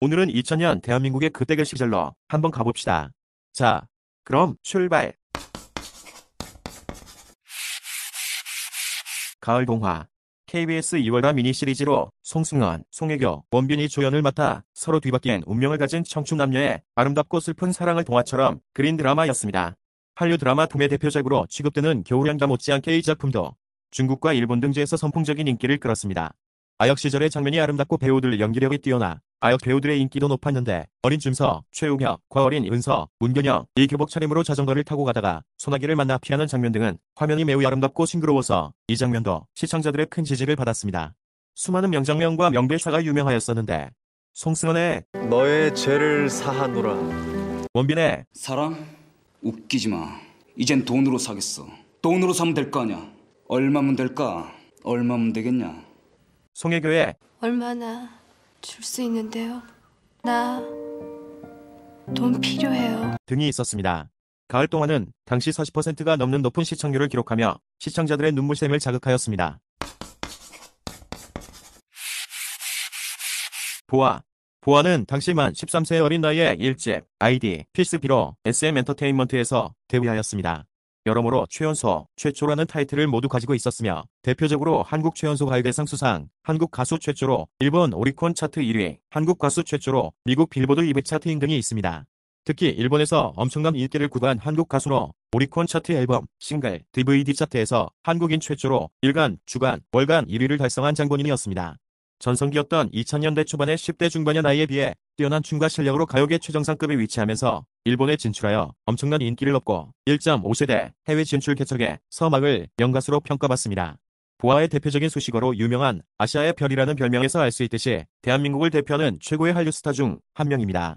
오늘은 2000년 대한민국의 그때그 시절로 한번 가봅시다. 자, 그럼 출발! 가을 동화 KBS 2월화 미니시리즈로 송승헌, 송혜교, 원빈이 조연을 맡아 서로 뒤바뀐 운명을 가진 청춘 남녀의 아름답고 슬픈 사랑을 동화처럼 그린 드라마였습니다. 한류 드라마 톰의 대표작으로 취급되는 겨울연가 못지않게 이 작품도 중국과 일본 등지에서 선풍적인 인기를 끌었습니다. 아역 시절의 장면이 아름답고 배우들 연기력이 뛰어나 아역 배우들의 인기도 높았는데 어린 줌서, 최우혁, 과어린 은서, 문견영, 이교복 차림으로 자전거를 타고 가다가 소나기를 만나 피하는 장면 등은 화면이 매우 아름답고 싱그러워서 이 장면도 시청자들의 큰 지지를 받았습니다. 수많은 명장면과 명대사가 유명하였었는데 송승헌의 너의 죄를 사하노라 원빈의 사랑? 웃기지 마. 이젠 돈으로 사겠어. 돈으로 사면 될 거 아냐. 얼마면 될까? 얼마면 되겠냐. 송혜교의 얼마나 줄수 있는데요. 나 돈 필요해요. 등이 있었습니다. 가을 동안은 당시 40%가 넘는 높은 시청률을 기록하며 시청자들의 눈물샘을 자극하였습니다. 보아 보아는 당시만 13세의 어린 나이에 일집 아이디 필스비로 SM엔터테인먼트에서 데뷔하였습니다. 여러모로 최연소, 최초라는 타이틀을 모두 가지고 있었으며 대표적으로 한국 최연소 가요대상 수상, 한국 가수 최초로 일본 오리콘 차트 1위, 한국 가수 최초로 미국 빌보드 200 차트인 등이 있습니다. 특히 일본에서 엄청난 인기를 구한 한국 가수로 오리콘 차트 앨범, 싱글, DVD 차트에서 한국인 최초로 일간, 주간, 월간 1위를 달성한 장본인이었습니다. 전성기였던 2000년대 초반의 10대 중반의 나이에 비해 뛰어난 춤과 실력으로 가요계 최정상급에 위치하면서 일본에 진출하여 엄청난 인기를 얻고 1.5세대 해외 진출 개척에 서막을 연가수로 평가받습니다. 보아의 대표적인 수식어로 유명한 아시아의 별이라는 별명에서 알 수 있듯이 대한민국을 대표하는 최고의 한류 스타 중 한 명입니다.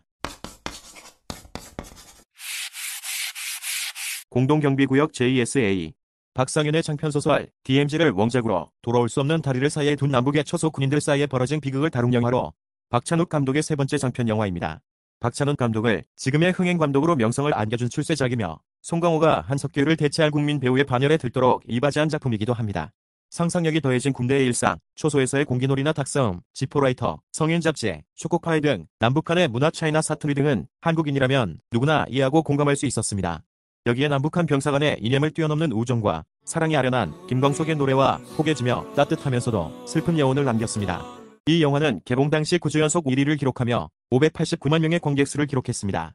공동경비구역 JSA 박상현의 장편소설 DMZ를 원작으로 돌아올 수 없는 다리를 사이에 둔 남북의 초소 군인들 사이에 벌어진 비극을 다룬 영화로 박찬욱 감독의 세 번째 장편 영화입니다. 박찬욱 감독을 지금의 흥행 감독으로 명성을 안겨준 출세작이며 송강호가 한석규를 대체할 국민 배우의 반열에 들도록 이바지한 작품이기도 합니다. 상상력이 더해진 군대의 일상, 초소에서의 공기놀이나 닭싸움, 지포라이터, 성인 잡지, 초코파이 등 남북한의 문화 차이나 사투리 등은 한국인이라면 누구나 이해하고 공감할 수 있었습니다. 여기에 남북한 병사 간의 이념을 뛰어넘는 우정과 사랑이 아련한 김광석의 노래와 포개지며 따뜻하면서도 슬픈 여운을 남겼습니다. 이 영화는 개봉 당시 9주 연속 1위를 기록하며 589만 명의 관객수를 기록했습니다.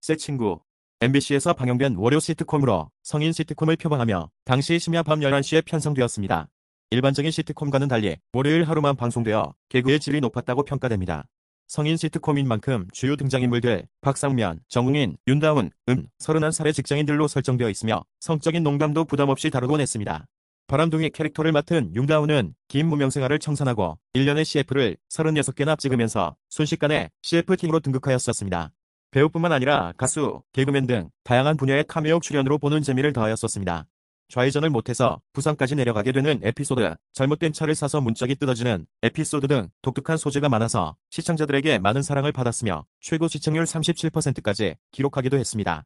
새 친구 MBC에서 방영된 월요 시트콤으로 성인 시트콤을 표방하며 당시 심야 밤 11시에 편성되었습니다. 일반적인 시트콤과는 달리 월요일 하루만 방송되어 개그의 질이 높았다고 평가됩니다. 성인 시트콤인 만큼 주요 등장인물들 박상면, 정웅인, 윤다운, 음, 31살의 직장인들로 설정되어 있으며 성적인 농담도 부담없이 다루곤 했습니다. 바람둥이 캐릭터를 맡은 윤다운은 긴 무명생활을 청산하고 1년의 CF를 36개나 찍으면서 순식간에 CF팀으로 등극하였었습니다. 배우뿐만 아니라 가수, 개그맨 등 다양한 분야의 카메오 출연으로 보는 재미를 더하였었습니다. 좌회전을 못해서 부산까지 내려가게 되는 에피소드, 잘못된 차를 사서 문짝이 뜯어지는 에피소드 등 독특한 소재가 많아서 시청자들에게 많은 사랑을 받았으며 최고 시청률 37%까지 기록하기도 했습니다.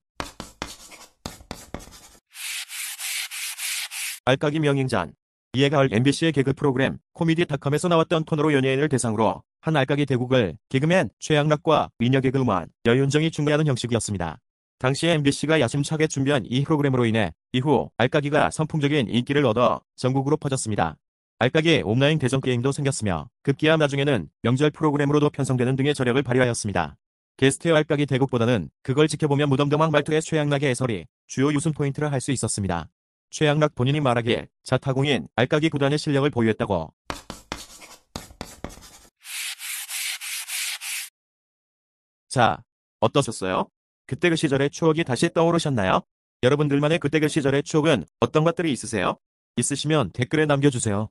알까기 명인전 이해가을 MBC의 개그 프로그램 코미디닷컴에서 나왔던 코너로 연예인을 대상으로 한 알까기 대국을 개그맨 최양락과 민혁 개그우먼 여윤정이 중계하는 형식이었습니다. 당시 MBC가 야심차게 준비한 이 프로그램으로 인해 이후 알까기가 선풍적인 인기를 얻어 전국으로 퍼졌습니다. 알까기 온라인 대전 게임도 생겼으며 급기야 나중에는 명절 프로그램으로도 편성되는 등의 저력을 발휘하였습니다. 게스트의 알까기 대국보다는 그걸 지켜보면 무덤덤한 말투의 최양락의 해설이 주요 유순 포인트를 할 수 있었습니다. 최양락 본인이 말하기에 자타공인 알까기 구단의 실력을 보유했다고 자, 어떠셨어요? 그때 그 시절의 추억이 다시 떠오르셨나요? 여러분들만의 그때 그 시절의 추억은 어떤 것들이 있으세요? 있으시면 댓글에 남겨주세요.